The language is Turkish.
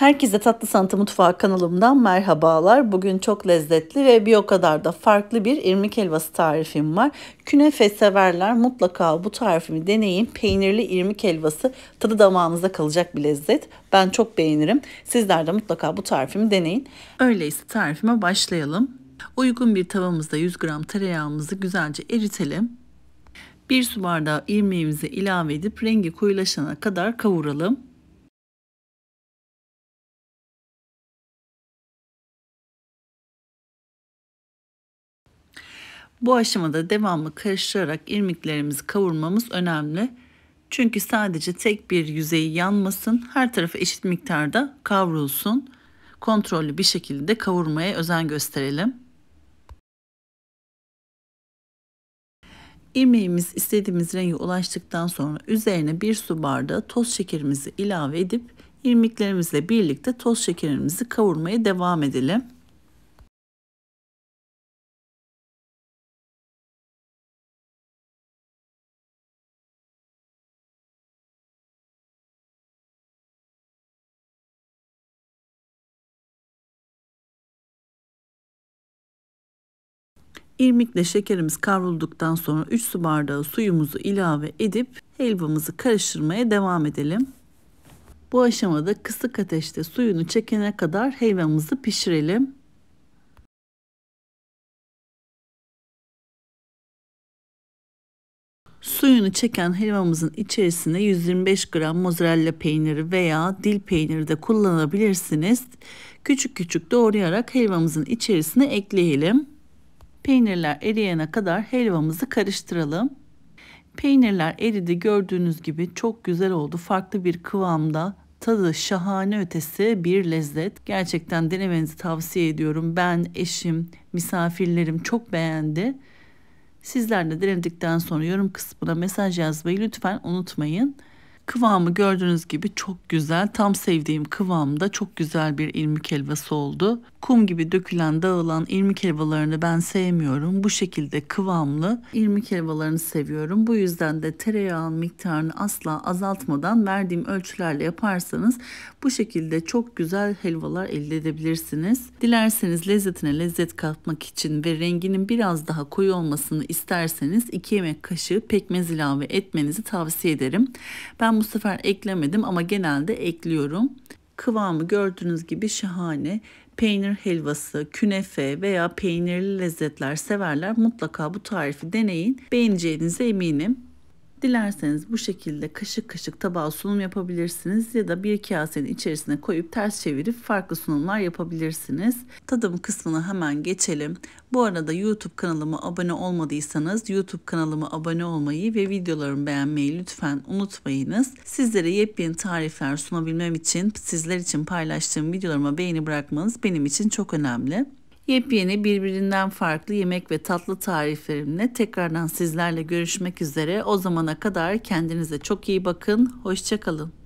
Herkese Tatlı Sanatı Mutfağı kanalımdan merhabalar. Bugün çok lezzetli ve bir o kadar da farklı bir irmik helvası tarifim var. Künefe severler mutlaka bu tarifimi deneyin. Peynirli irmik helvası tadı damağınızda kalacak bir lezzet. Ben çok beğenirim. Sizler de mutlaka bu tarifimi deneyin. Öyleyse tarifime başlayalım. Uygun bir tavamızda 100 gram tereyağımızı güzelce eritelim. 1 su bardağı irmiğimizi ilave edip rengi koyulaşana kadar kavuralım. Bu aşamada devamlı karıştırarak irmiklerimizi kavurmamız önemli. Çünkü sadece tek bir yüzeyi yanmasın, her tarafı eşit miktarda kavrulsun. Kontrollü bir şekilde kavurmaya özen gösterelim. İrmeğimiz istediğimiz rengi ulaştıktan sonra üzerine bir su bardağı toz şekerimizi ilave edip irmiklerimizle birlikte toz şekerimizi kavurmaya devam edelim. İrmikle şekerimiz kavrulduktan sonra 3 su bardağı suyumuzu ilave edip helvamızı karıştırmaya devam edelim. Bu aşamada kısık ateşte suyunu çekene kadar helvamızı pişirelim. Suyunu çeken helvamızın içerisine 125 gram mozzarella peyniri veya dil peyniri de kullanabilirsiniz. Küçük küçük doğrayarak helvamızın içerisine ekleyelim. Peynirler eriyene kadar helvamızı karıştıralım. Peynirler eridi gördüğünüz gibi çok güzel oldu. Farklı bir kıvamda tadı şahane ötesi bir lezzet. Gerçekten denemenizi tavsiye ediyorum. Ben, eşim, misafirlerim çok beğendi. Sizler de denedikten sonra yorum kısmına mesaj yazmayı lütfen unutmayın. Kıvamı gördüğünüz gibi çok güzel. Tam sevdiğim kıvamda çok güzel bir irmik helvası oldu. Kum gibi dökülen dağılan irmik helvalarını ben sevmiyorum. Bu şekilde kıvamlı irmik helvalarını seviyorum. Bu yüzden de tereyağın miktarını asla azaltmadan verdiğim ölçülerle yaparsanız bu şekilde çok güzel helvalar elde edebilirsiniz. Dilerseniz lezzetine lezzet katmak için ve renginin biraz daha koyu olmasını isterseniz 2 yemek kaşığı pekmez ilave etmenizi tavsiye ederim. Ben bu sefer eklemedim ama genelde ekliyorum. Kıvamı gördüğünüz gibi şahane. Peynir helvası, künefe veya peynirli lezzetler severler mutlaka bu tarifi deneyin. Beğeneceğinize eminim. Dilerseniz bu şekilde kaşık kaşık tabağa sunum yapabilirsiniz ya da bir kasenin içerisine koyup ters çevirip farklı sunumlar yapabilirsiniz. Tadım kısmına hemen geçelim. Bu arada YouTube kanalıma abone olmadıysanız YouTube kanalıma abone olmayı ve videolarımı beğenmeyi lütfen unutmayınız. Sizlere yepyeni tarifler sunabilmem için sizler için paylaştığım videolarıma beğeni bırakmanız benim için çok önemli. Yepyeni birbirinden farklı yemek ve tatlı tariflerimle tekrardan sizlerle görüşmek üzere. O zamana kadar kendinize çok iyi bakın. Hoşçakalın.